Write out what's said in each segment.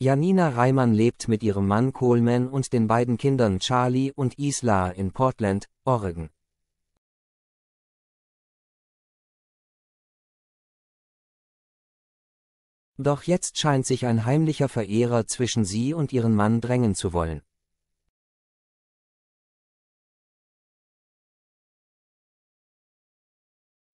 Janina Reimann lebt mit ihrem Mann Coleman und den beiden Kindern Charlie und Isla in Portland, Oregon. Doch jetzt scheint sich ein heimlicher Verehrer zwischen sie und ihren Mann drängen zu wollen.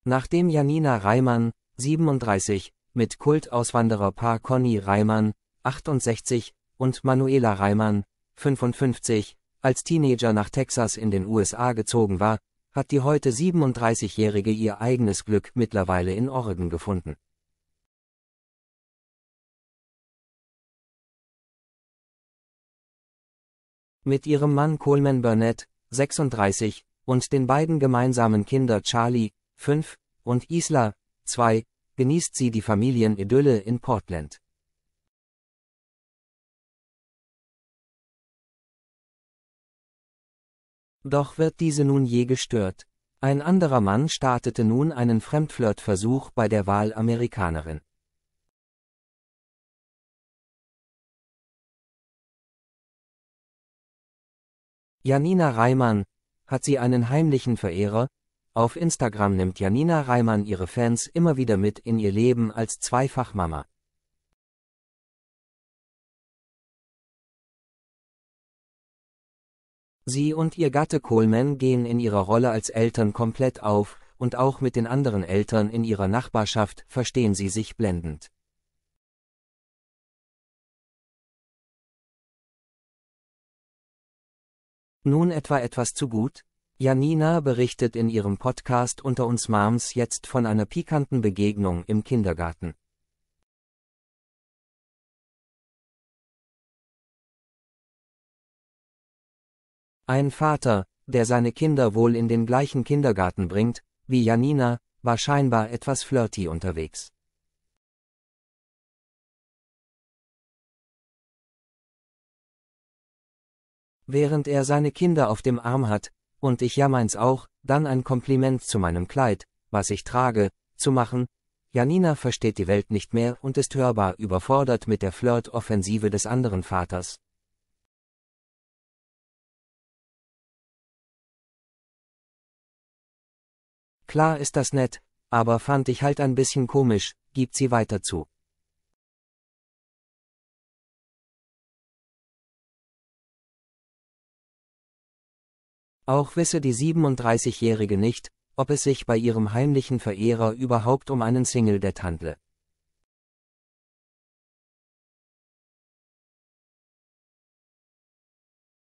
Nachdem Janina Reimann, 37, mit Kultauswandererpaar Conny Reimann, 68, und Manuela Reimann, 55, als Teenager nach Texas in den USA gezogen war, hat die heute 37-Jährige ihr eigenes Glück mittlerweile in Oregon gefunden. Mit ihrem Mann Coleman Burnett, 36, und den beiden gemeinsamen Kinder Charlie, 5, und Isla, 2, genießt sie die Familienidylle in Portland. Doch wird diese nun je gestört. Ein anderer Mann startete nun einen Fremdflirtversuch bei der Wahlamerikanerin. Janina Reimann, hat sie einen heimlichen Verehrer? Auf Instagram nimmt Janina Reimann ihre Fans immer wieder mit in ihr Leben als Zweifachmama. Sie und ihr Gatte Coleman gehen in ihrer Rolle als Eltern komplett auf, und auch mit den anderen Eltern in ihrer Nachbarschaft verstehen sie sich blendend. Nun etwa etwas zu gut? Janina berichtet in ihrem Podcast Unter uns Moms jetzt von einer pikanten Begegnung im Kindergarten. Ein Vater, der seine Kinder wohl in den gleichen Kindergarten bringt, wie Janina, war scheinbar etwas flirty unterwegs. Während er seine Kinder auf dem Arm hat, und ich ja meins auch, dann ein Kompliment zu meinem Kleid, was ich trage, zu machen, Janina versteht die Welt nicht mehr und ist hörbar überfordert mit der Flirt-Offensive des anderen Vaters. Klar ist das nett, aber fand ich halt ein bisschen komisch, gibt sie weiter zu. Auch wisse die 37-Jährige nicht, ob es sich bei ihrem heimlichen Verehrer überhaupt um einen single dead handle.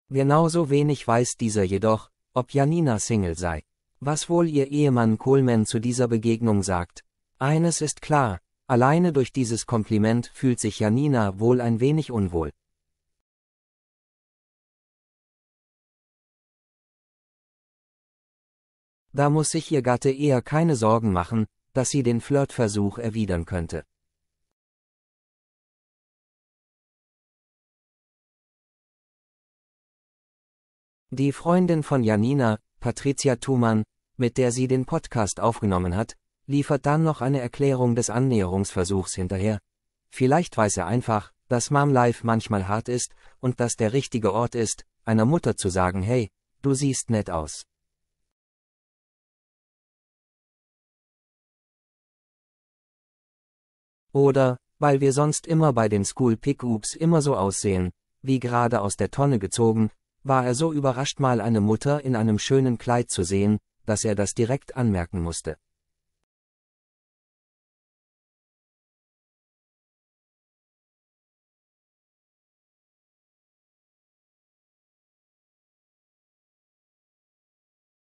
Genauso wenig weiß dieser jedoch, ob Janina Single sei. Was wohl ihr Ehemann Coleman zu dieser Begegnung sagt. Eines ist klar, alleine durch dieses Kompliment fühlt sich Janina wohl ein wenig unwohl. Da muss sich ihr Gatte eher keine Sorgen machen, dass sie den Flirtversuch erwidern könnte. Die Freundin von Janina, Patricia Thumann, mit der sie den Podcast aufgenommen hat, liefert dann noch eine Erklärung des Annäherungsversuchs hinterher. Vielleicht weiß er einfach, dass Mom Life manchmal hart ist und dass der richtige Ort ist, einer Mutter zu sagen, hey, du siehst nett aus. Oder, weil wir sonst immer bei den School Pickups immer so aussehen, wie gerade aus der Tonne gezogen, war er so überrascht mal eine Mutter in einem schönen Kleid zu sehen, dass er das direkt anmerken musste.